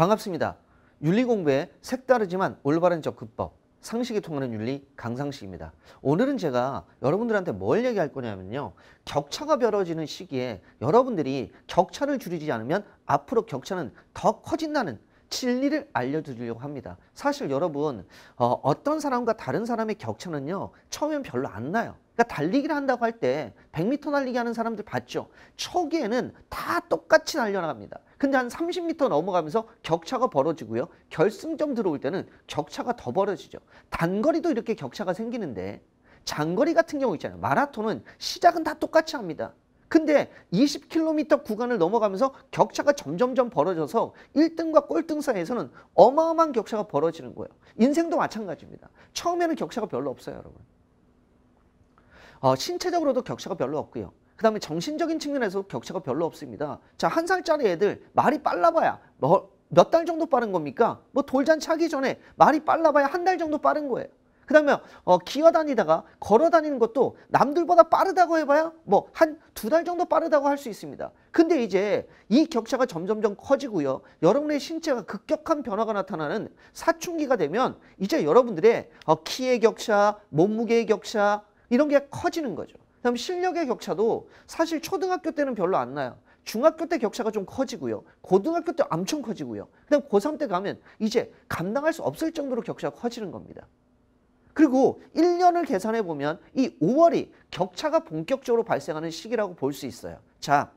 반갑습니다. 윤리 공부에 색다르지만 올바른 접근법 상식이 통하는 윤리 강상식입니다. 오늘은 제가 여러분들한테 뭘 얘기할 거냐면요. 격차가 벌어지는 시기에 여러분들이 격차를 줄이지 않으면 앞으로 격차는 더 커진다는 진리를 알려드리려고 합니다. 사실 여러분 어, 떤 사람과 다른 사람의 격차는요. 처음엔 별로 안 나요. 그러니까 달리기를 한다고 할 때 100m 달리기 하는 사람들 봤죠. 초기에는 다 똑같이 날려나갑니다 근데 한 30m 넘어가면서 격차가 벌어지고요. 결승점 들어올 때는 격차가 더 벌어지죠. 단거리도 이렇게 격차가 생기는데 장거리 같은 경우 있잖아요. 마라톤은 시작은 다 똑같이 합니다. 근데 20km 구간을 넘어가면서 격차가 점점점 벌어져서 1등과 꼴등 사이에서는 어마어마한 격차가 벌어지는 거예요. 인생도 마찬가지입니다. 처음에는 격차가 별로 없어요, 여러분. 어, 신체적으로도 격차가 별로 없고요. 그 다음에 정신적인 측면에서 격차가 별로 없습니다. 자, 한 살짜리 애들 말이 빨라봐야 뭐, 몇달 정도 빠른 겁니까? 뭐 돌잔치 하기 전에 말이 빨라봐야 한 달 정도 빠른 거예요. 그 다음에 어, 기어다니다가 걸어다니는 것도 남들보다 빠르다고 해봐야 뭐한 두 달 정도 빠르다고 할 수 있습니다. 근데 이제 이 격차가 점점점 커지고요. 여러분의 신체가 급격한 변화가 나타나는 사춘기가 되면 이제 여러분들의 어, 키의 격차, 몸무게의 격차 이런 게 커지는 거죠. 그다음 실력의 격차도 사실 초등학교 때는 별로 안 나요. 중학교 때 격차가 좀 커지고요. 고등학교 때 엄청 커지고요. 그다음 고3 때 가면 이제 감당할 수 없을 정도로 격차가 커지는 겁니다. 그리고 1년을 계산해 보면 이 5월이 격차가 본격적으로 발생하는 시기라고 볼 수 있어요. 자,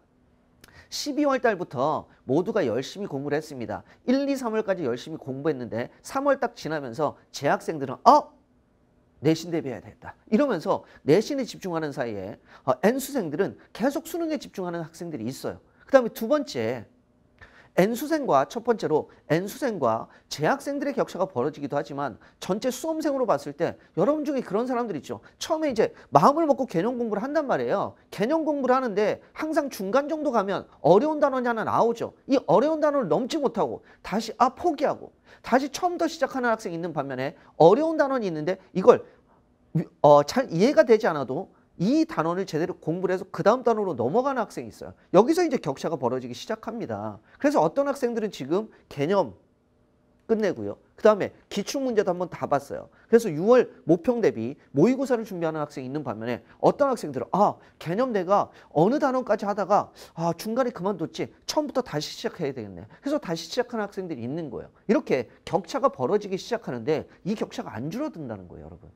12월 달부터 모두가 열심히 공부를 했습니다. 1, 2, 3월까지 열심히 공부했는데 3월 딱 지나면서 재학생들은 어? 내신 대비해야 되겠다. 이러면서 내신에 집중하는 사이에 어, N수생들은 계속 수능에 집중하는 학생들이 있어요. 그 다음에 두 번째 N수생과 첫 번째로 N수생과 재학생들의 격차가 벌어지기도 하지만 전체 수험생으로 봤을 때 여러분 중에 그런 사람들 있죠. 처음에 이제 마음을 먹고 개념 공부를 한단 말이에요. 개념 공부를 하는데 항상 중간 정도 가면 어려운 단원이 하나 나오죠. 이 어려운 단원을 넘지 못하고 다시 아 포기하고 다시 처음부터 시작하는 학생이 있는 반면에 어려운 단원이 있는데 이걸 어, 잘 이해가 되지 않아도 이 단원을 제대로 공부를 해서 그 다음 단원으로 넘어가는 학생이 있어요. 여기서 이제 격차가 벌어지기 시작합니다. 그래서 어떤 학생들은 지금 개념 끝내고요. 그 다음에 기출문제도 한번 다 봤어요. 그래서 6월 모평 대비 모의고사를 준비하는 학생이 있는 반면에 어떤 학생들은 아 개념 내가 어느 단원까지 하다가 아 중간에 그만뒀지 처음부터 다시 시작해야 되겠네. 그래서 다시 시작하는 학생들이 있는 거예요. 이렇게 격차가 벌어지기 시작하는데 이 격차가 안 줄어든다는 거예요 여러분.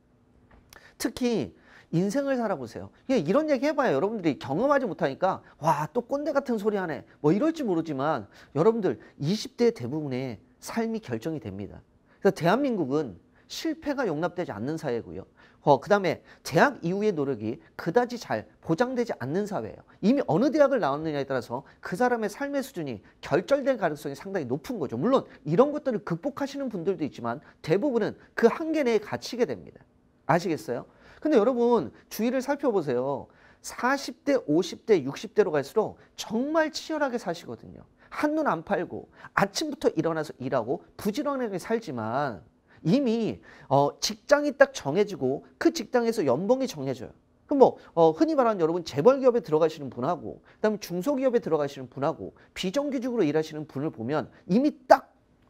특히 인생을 살아보세요. 예, 이런 얘기 해봐요. 여러분들이 경험하지 못하니까 와 또 꼰대 같은 소리 하네. 뭐 이럴지 모르지만 여러분들 20대 대부분의 삶이 결정이 됩니다. 그래서 대한민국은 실패가 용납되지 않는 사회고요. 어, 그 다음에 대학 이후의 노력이 그다지 잘 보장되지 않는 사회예요. 이미 어느 대학을 나왔느냐에 따라서 그 사람의 삶의 수준이 결절될 가능성이 상당히 높은 거죠. 물론 이런 것들을 극복하시는 분들도 있지만 대부분은 그 한계 내에 갇히게 됩니다. 아시겠어요? 근데 여러분 주위를 살펴보세요. 40대, 50대, 60대로 갈수록 정말 치열하게 사시거든요. 한눈 안 팔고 아침부터 일어나서 일하고 부지런하게 살지만 이미 어, 직장이 딱 정해지고 그 직장에서 연봉이 정해져요. 그럼 뭐 어, 흔히 말하는 여러분 재벌 기업에 들어가시는 분하고 그다음에 중소기업에 들어가시는 분하고 비정규직으로 일하시는 분을 보면 이미 딱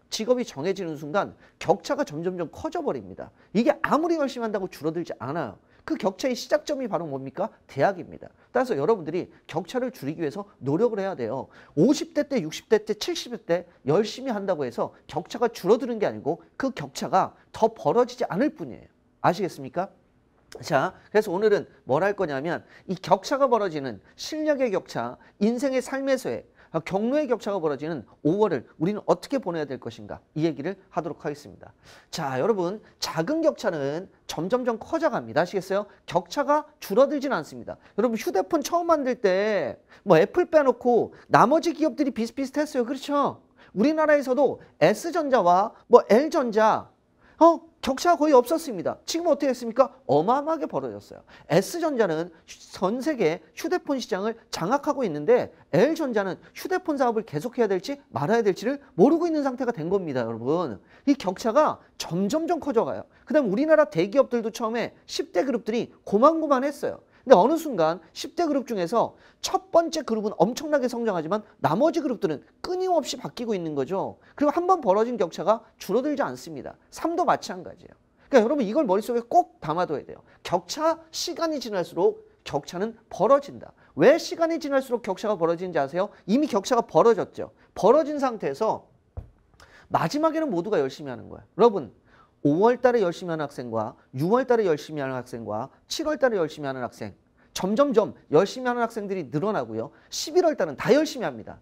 직업이 정해지는 순간 격차가 점점점 커져버립니다. 이게 아무리 열심한다고 줄어들지 않아요. 그 격차의 시작점이 바로 뭡니까? 대학입니다. 따라서 여러분들이 격차를 줄이기 위해서 노력을 해야 돼요. 50대 때, 60대 때, 70대 때 열심히 한다고 해서 격차가 줄어드는 게 아니고 그 격차가 더 벌어지지 않을 뿐이에요. 아시겠습니까? 자, 그래서 오늘은 뭘 할 거냐면 이 격차가 벌어지는 실력의 격차, 인생의 삶에서의 아, 경로의 격차가 벌어지는 5월을 우리는 어떻게 보내야 될 것인가 이 얘기를 하도록 하겠습니다. 자 여러분 작은 격차는 점점점 커져갑니다. 아시겠어요? 격차가 줄어들진 않습니다. 여러분 휴대폰 처음 만들 때 뭐 애플 빼놓고 나머지 기업들이 비슷비슷했어요. 그렇죠? 우리나라에서도 S전자와 뭐 L전자 어? 격차가 거의 없었습니다. 지금 어떻게 됐습니까 어마어마하게 벌어졌어요. S전자는 전 세계 휴대폰 시장을 장악하고 있는데 L전자는 휴대폰 사업을 계속해야 될지 말아야 될지를 모르고 있는 상태가 된 겁니다. 여러분. 이 격차가 점점점 커져가요. 그 다음 우리나라 대기업들도 처음에 10대 그룹들이 고만고만했어요. 근데 어느 순간 10대 그룹 중에서 첫 번째 그룹은 엄청나게 성장하지만 나머지 그룹들은 끊임없이 바뀌고 있는 거죠. 그리고 한 번 벌어진 격차가 줄어들지 않습니다. 3도 마찬가지예요. 그러니까 여러분 이걸 머릿속에 꼭 담아둬야 돼요. 격차 시간이 지날수록 격차는 벌어진다. 왜 시간이 지날수록 격차가 벌어지는지 아세요? 이미 격차가 벌어졌죠. 벌어진 상태에서 마지막에는 모두가 열심히 하는 거예요. 여러분 5월 달에 열심히 하는 학생과 6월 달에 열심히 하는 학생과 7월 달에 열심히 하는 학생 점점점 열심히 하는 학생들이 늘어나고요. 11월 달은 다 열심히 합니다.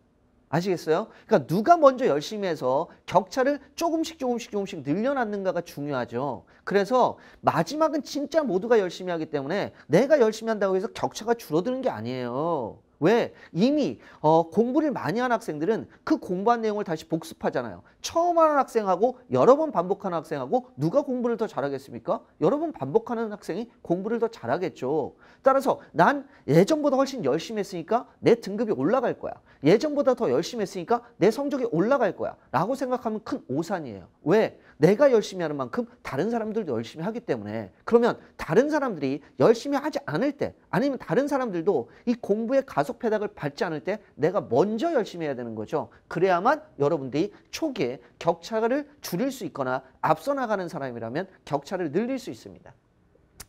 아시겠어요? 그러니까 누가 먼저 열심히 해서 격차를 조금씩 조금씩 조금씩 늘려놨는가가 중요하죠. 그래서 마지막은 진짜 모두가 열심히 하기 때문에 내가 열심히 한다고 해서 격차가 줄어드는 게 아니에요. 왜? 이미 어, 공부를 많이 한 학생들은 그 공부한 내용을 다시 복습하잖아요. 처음 하는 학생하고 여러 번 반복하는 학생하고 누가 공부를 더 잘하겠습니까? 여러 번 반복하는 학생이 공부를 더 잘하겠죠. 따라서 난 예전보다 훨씬 열심히 했으니까 내 등급이 올라갈 거야. 예전보다 더 열심히 했으니까 내 성적이 올라갈 거야 라고 생각하면 큰 오산이에요. 왜? 내가 열심히 하는 만큼 다른 사람들도 열심히 하기 때문에 그러면 다른 사람들이 열심히 하지 않을 때 아니면 다른 사람들도 이 공부의 가속 페닥을 밟지 않을 때 내가 먼저 열심히 해야 되는 거죠. 그래야만 여러분들이 초기에 격차를 줄일 수 있거나 앞서 나가는 사람이라면 격차를 늘릴 수 있습니다.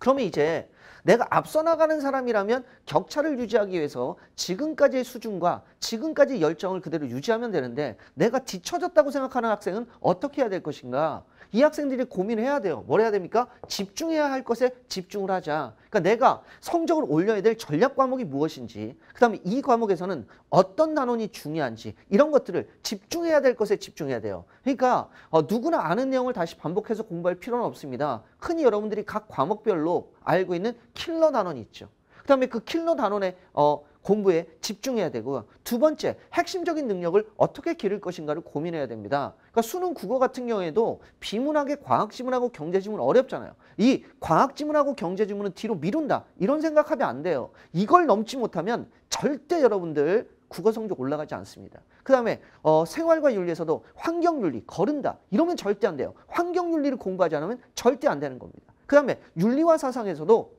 그러면 이제 내가 앞서 나가는 사람이라면 격차를 유지하기 위해서 지금까지의 수준과 지금까지 의 열정을 그대로 유지하면 되는데 내가 뒤처졌다고 생각하는 학생은 어떻게 해야 될 것인가? 이 학생들이 고민해야 돼요. 뭘 해야 됩니까? 집중해야 할 것에 집중을 하자. 그러니까 내가 성적을 올려야 될 전략 과목이 무엇인지 그 다음에 이 과목에서는 어떤 단원이 중요한지 이런 것들을 집중해야 될 것에 집중해야 돼요. 그러니까 어, 누구나 아는 내용을 다시 반복해서 공부할 필요는 없습니다. 흔히 여러분들이 각 과목별로 알고 있는 킬러 단원이 있죠. 그 다음에 그 킬러 단원의 어, 공부에 집중해야 되고 두 번째 핵심적인 능력을 어떻게 기를 것인가를 고민해야 됩니다. 그러니까 수능 국어 같은 경우에도 비문학의 과학 지문하고 경제 지문 어렵잖아요. 이 과학 지문하고 경제 지문은 뒤로 미룬다 이런 생각하면 안 돼요. 이걸 넘지 못하면 절대 여러분들 국어 성적 올라가지 않습니다. 그 다음에 어, 생활과 윤리에서도 환경윤리, 거른다 이러면 절대 안 돼요. 환경윤리를 공부하지 않으면 절대 안 되는 겁니다. 그 다음에 윤리와 사상에서도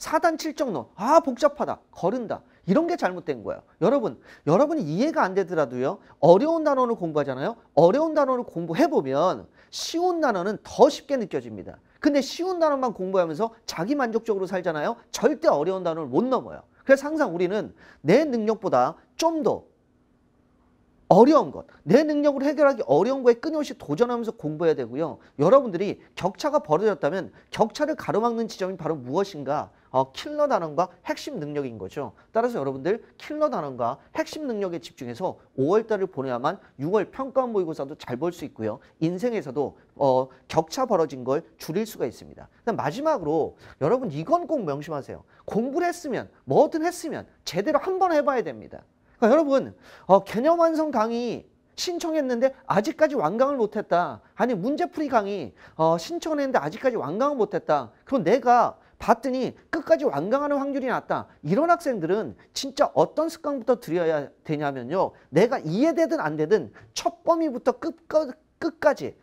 사단 칠정론 아 복잡하다 거른다 이런 게 잘못된 거예요. 여러분 여러분이 이해가 안 되더라도요 어려운 단어를 공부하잖아요. 어려운 단어를 공부해 보면 쉬운 단어는 더 쉽게 느껴집니다. 근데 쉬운 단어만 공부하면서 자기 만족적으로 살잖아요. 절대 어려운 단어를 못 넘어요. 그래서 항상 우리는 내 능력보다 좀더 어려운 것, 내 능력으로 해결하기 어려운 거에 끊임없이 도전하면서 공부해야 되고요. 여러분들이 격차가 벌어졌다면 격차를 가로막는 지점이 바로 무엇인가? 어, 킬러 단원과 핵심 능력인 거죠. 따라서 여러분들 킬러 단원과 핵심 능력에 집중해서 5월달을 보내야만 6월 평가원 모의고사도 잘 볼 수 있고요. 인생에서도 어, 격차 벌어진 걸 줄일 수가 있습니다. 마지막으로 여러분 이건 꼭 명심하세요. 공부를 했으면 뭐든 했으면 제대로 한 번 해봐야 됩니다. 그러니까 여러분 어, 개념 완성 강의 신청했는데 아직까지 완강을 못했다. 아니 문제풀이 강의 어, 신청했는데 아직까지 완강을 못했다. 그럼 내가 봤더니 끝까지 완강하는 확률이 낮다. 이런 학생들은 진짜 어떤 습관부터 들여야 되냐면요. 내가 이해되든 안 되든 첫 범위부터 끝, 끝까지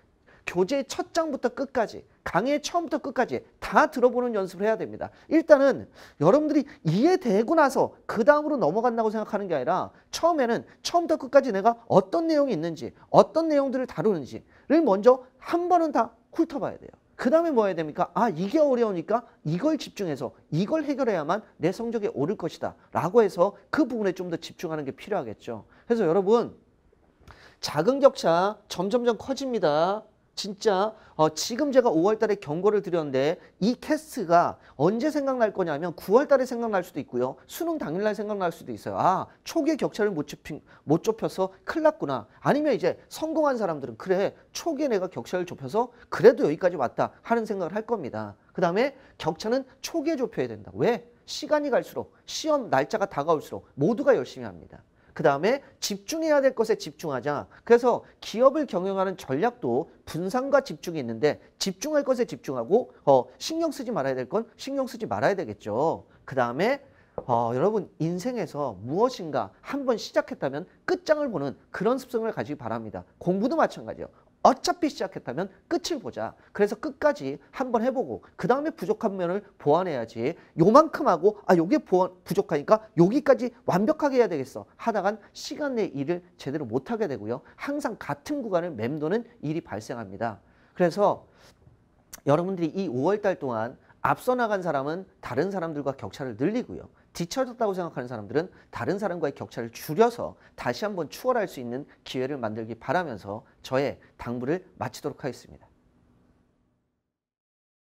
교재의 첫 장부터 끝까지 강의 처음부터 끝까지 다 들어보는 연습을 해야 됩니다. 일단은 여러분들이 이해되고 나서 그 다음으로 넘어간다고 생각하는 게 아니라 처음에는 처음부터 끝까지 내가 어떤 내용이 있는지 어떤 내용들을 다루는지를 먼저 한 번은 다 훑어봐야 돼요. 그 다음에 뭐 해야 됩니까? 아 이게 어려우니까 이걸 집중해서 이걸 해결해야만 내성적이 오를 것이다 라고 해서 그 부분에 좀 더 집중하는 게 필요하겠죠. 그래서 여러분 작은 격차 점점점 커집니다. 진짜 어, 지금 제가 5월 달에 경고를 드렸는데 이 캐스트가 언제 생각날 거냐면 9월 달에 생각날 수도 있고요. 수능 당일날 생각날 수도 있어요. 아, 초기의 격차를 못, 좁힌, 못 좁혀서 큰일 났구나. 아니면 이제 성공한 사람들은 그래, 초기에 내가 격차를 좁혀서 그래도 여기까지 왔다 하는 생각을 할 겁니다. 그 다음에 격차는 초기에 좁혀야 된다. 왜? 시간이 갈수록 시험 날짜가 다가올수록 모두가 열심히 합니다. 그 다음에 집중해야 될 것에 집중하자. 그래서 기업을 경영하는 전략도 분산과 집중이 있는데 집중할 것에 집중하고 어, 신경 쓰지 말아야 될 건 신경 쓰지 말아야 되겠죠. 그 다음에 어, 여러분 인생에서 무엇인가 한 번 시작했다면 끝장을 보는 그런 습성을 가지기 바랍니다. 공부도 마찬가지예요. 어차피 시작했다면 끝을 보자. 그래서 끝까지 한번 해보고 그 다음에 부족한 면을 보완해야지. 요만큼 하고 아 요게 보완 부족하니까 여기까지 완벽하게 해야 되겠어. 하다간 시간 내 일을 제대로 못하게 되고요. 항상 같은 구간을 맴도는 일이 발생합니다. 그래서 여러분들이 이 5월 달 동안 앞서 나간 사람은 다른 사람들과 격차를 늘리고요. 뒤처졌다고 생각하는 사람들은 다른 사람과의 격차를 줄여서 다시 한번 추월할 수 있는 기회를 만들기 바라면서 저의 당부를 마치도록 하겠습니다.